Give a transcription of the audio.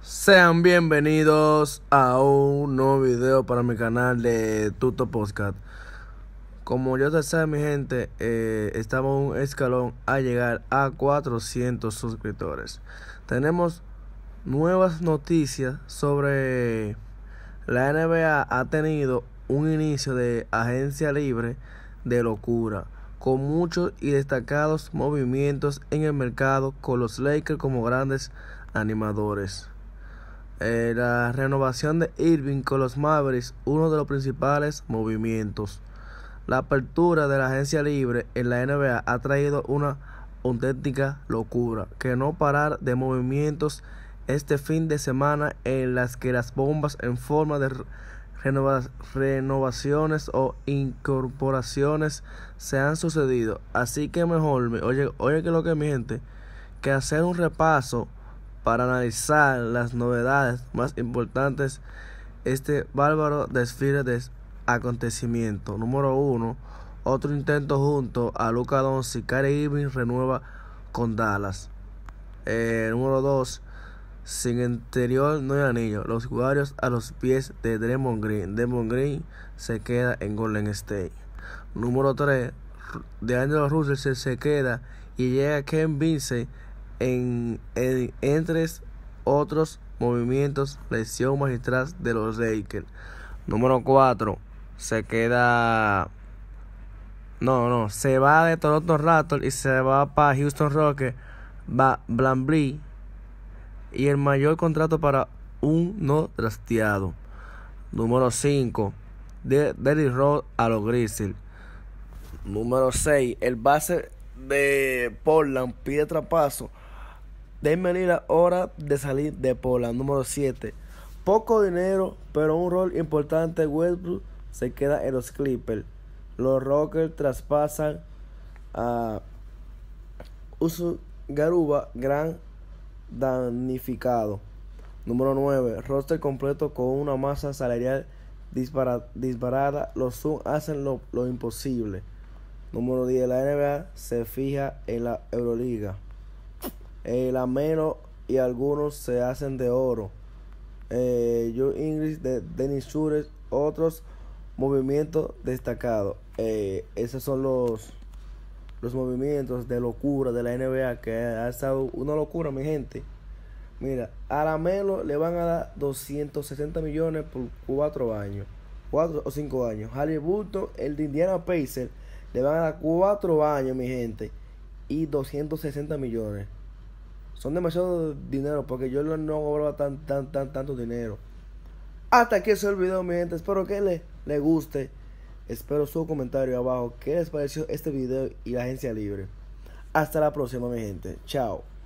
Sean bienvenidos a un nuevo video para mi canal de Tuto Podcast. Como ya saben mi gente, eh, estamos un escalón a llegar a 400 suscriptores. Tenemos nuevas noticias sobre la NBA ha tenido un inicio de agencia libre de locura con muchos y destacados movimientos en el mercado con los Lakers como grandes animadores. Eh, la renovación de Irving con los Mavericks, uno de los principales movimientos. La apertura de la agencia libre en la NBA ha traído una auténtica locura, que no parar de movimientos este fin de semana en las que las bombas en forma de renovaciones o incorporaciones se han sucedido. Así que mejor, oye, oye que lo que miente, que hacer un repaso para analizar las novedades más importantes este bárbaro desfile de acontecimiento. Número 1. Otro intento junto a Luca Doncic. Kyrie Irving renueva con Dallas. Eh, número 2. Sin interior no hay anillo. Los jugadores a los pies de Draymond Green. Draymond Green se queda en Golden State. Número 3. De Russell se, se queda y llega Ken Vincent en, entre otros movimientos, Lesión magistral de los Lakers. Número 4, se queda. No, no, se va de Toronto Raptors y se va para Houston Rockets, va Blambly Y el mayor contrato para un no trasteado. Número 5, de Derry road a los Grizzlies. Número 6, el base de Portland pide traspaso Denme hora de salir de Pola. Número 7. Poco dinero, pero un rol importante. Westbrook se queda en los Clippers. Los Rockers traspasan a Usu Garuba, gran damnificado. Número 9. Roster completo con una masa salarial disparada. Los Suns hacen lo imposible. Número 10. La NBA se fija en la Euroliga el la y algunos se hacen de oro. Eh, Joe de denis Sures, otros movimientos destacados. Eh, esos son los, los movimientos de locura de la NBA que ha estado una locura, mi gente. Mira, a la Melo le van a dar 260 millones por 4 años. 4 o 5 años. bulto el de Indiana Pacers, le van a dar 4 años, mi gente. Y 260 millones son demasiado dinero porque yo no cobraba tan, tan, tan, tanto dinero. Hasta que se video, mi gente. Espero que le, le guste. Espero su comentario abajo. ¿Qué les pareció este video y la agencia libre? Hasta la próxima, mi gente. Chao.